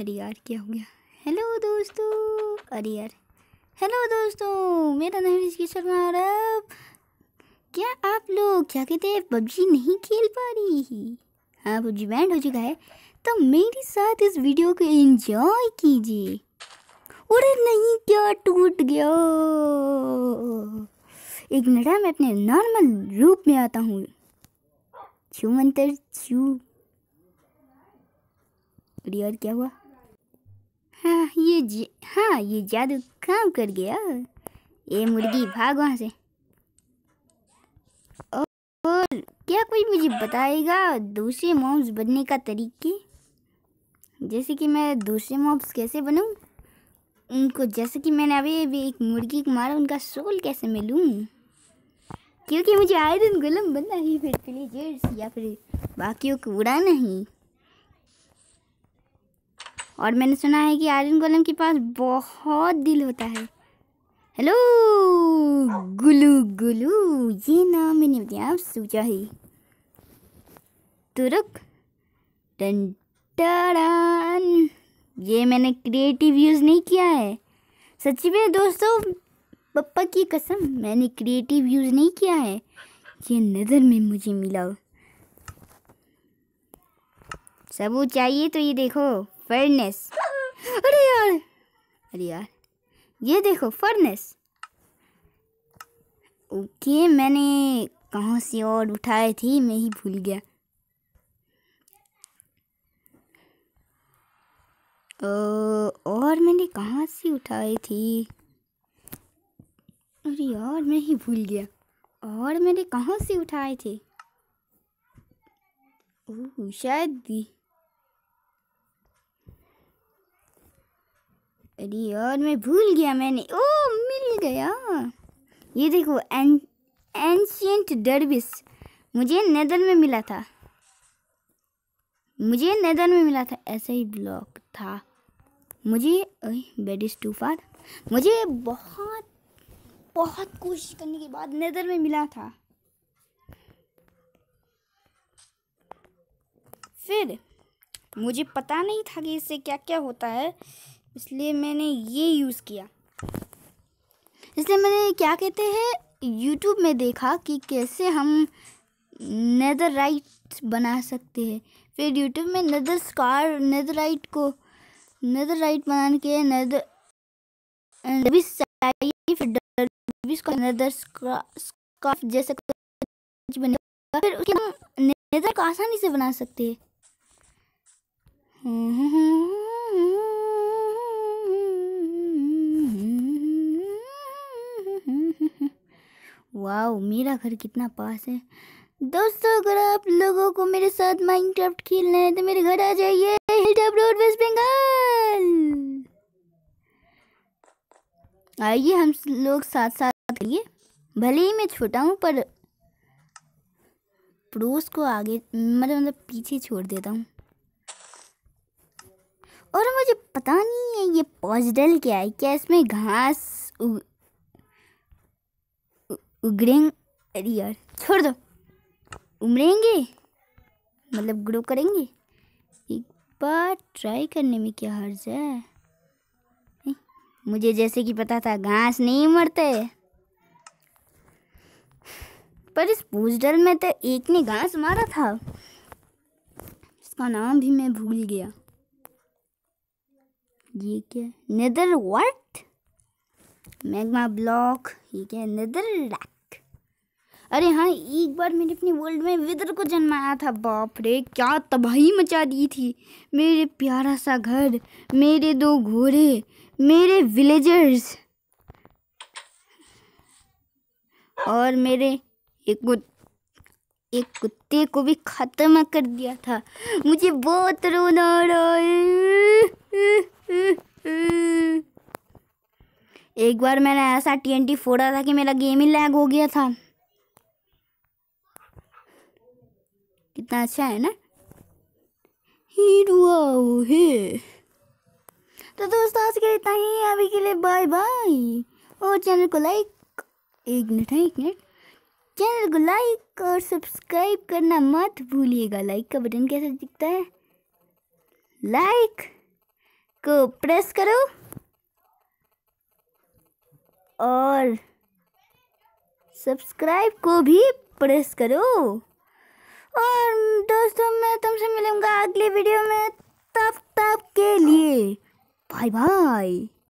अरे यार क्या हो गया हेलो दोस्तों अरे यार हेलो दोस्तों मेरा नाम ऋषि शर्मा और अब क्या आप लोग क्या कहते हैं पबजी नहीं खेल पा रही हाँ पबजी बैंड हो चुका है तो मेरे साथ इस वीडियो को एंजॉय कीजिए अरे नहीं क्या टूट गया एक मिनट हाँ, मैं अपने नॉर्मल रूप में आता हूँ छू मंतर छू यार क्या हुआ ये हाँ ये जादू काम कर गया ये मुर्गी भाग वहाँ से और क्या कोई मुझे बताएगा दूसरे मॉम्स बनने का तरीके जैसे कि मैं दूसरे मॉम्स कैसे बनूं उनको जैसे कि मैंने अभी अभी एक मुर्गी को मारा उनका सोल कैसे मिलूँ क्योंकि मुझे आयरन गोलम बनना ही फिर प्लीजर्स या फिर बाकियों को उड़ाना ही और मैंने सुना है कि आर्यन गोलम के पास बहुत दिल होता है हेलो गुलू गुलू ये नाम मैंने बताया सोचा ही तो टन टन ये मैंने क्रिएटिव यूज़ नहीं किया है सच्ची में दोस्तों पप्पा की कसम मैंने क्रिएटिव यूज़ नहीं किया है ये नज़र में मुझे मिला सबूत चाहिए तो ये देखो फर्नेस अरे यार अरे यार ये देखो फर्नेस ओके मैंने कहाँ से और उठाए थी मैं ही भूल गया और मैंने कहाँ से उठाई थी अरे यार मैं ही भूल गया और मैंने कहाँ से उठाए थे शायद भी अरे यार मैं भूल गया मैंने ओ मिल गया ये देखो एन एंशियंट डरबिस मुझे नेदर में मिला था मुझे नेदर में मिला था ऐसा ही ब्लॉक था मुझे बेड इज़ टू फार मुझे बहुत बहुत कोशिश करने के बाद नेदर में मिला था फिर मुझे पता नहीं था कि इससे क्या क्या होता है इसलिए मैंने ये यूज़ किया इसलिए मैंने क्या कहते हैं यूट्यूब में देखा कि कैसे हम नदर राइट बना सकते हैं फिर यूट्यूब में नदर स्कार नदर राइट को नदर राइट बनाने के नदर नेदर चाहिए फिर फिर उसके हम नेदर को आसानी से बना सकते हैं वाह मेरा घर कितना पास है दोस्तों अगर आप लोगों को मेरे साथ माइनक्राफ्ट खेलना है तो मेरे घर आ जाइए रोड वेस्ट बंगाल आइए हम लोग साथ साथ करिए भले ही मैं छोटा हूँ पर पड़ोस को आगे मतलब मतलब पीछे छोड़ देता हूँ और मुझे पता नहीं है ये पॉजडल क्या है क्या इसमें घास उगरेंग रियर छोड़ दो उमरेंगे मतलब ग्रो करेंगे एक बार ट्राई करने में क्या हर्ज है मुझे जैसे कि पता था घास नहीं मरते पर इस पूजडल में तो एक ने घास मारा था इसका नाम भी मैं भूल गया ये क्या नेदर वर्ट मैग्मा ब्लॉक ये क्या नेदर रैक अरे हाँ एक बार मैंने अपनी वर्ल्ड में विदर को जन्माया था बाप रे क्या तबाही मचा दी थी मेरे प्यारा सा घर मेरे दो घोड़े मेरे विलेजर्स और मेरे एक एक कुत्ते को भी ख़त्म कर दिया था मुझे बहुत रोना आ रहा है एक बार मैंने ऐसा टी एन टी फोड़ा था कि मेरा गेम ही लैग हो गया था कितना अच्छा है ना हीरो है तो दोस्तों आज के लिए इतना ही अभी के लिए बाय बाय और चैनल को लाइक एक मिनट है हाँ, एक मिनट चैनल को लाइक और सब्सक्राइब करना मत भूलिएगा लाइक का बटन कैसे दिखता है लाइक को प्रेस करो और सब्सक्राइब को भी प्रेस करो और दोस्तों मैं तुमसे मिलूंगा अगली वीडियो में तब तब के लिए बाय बाय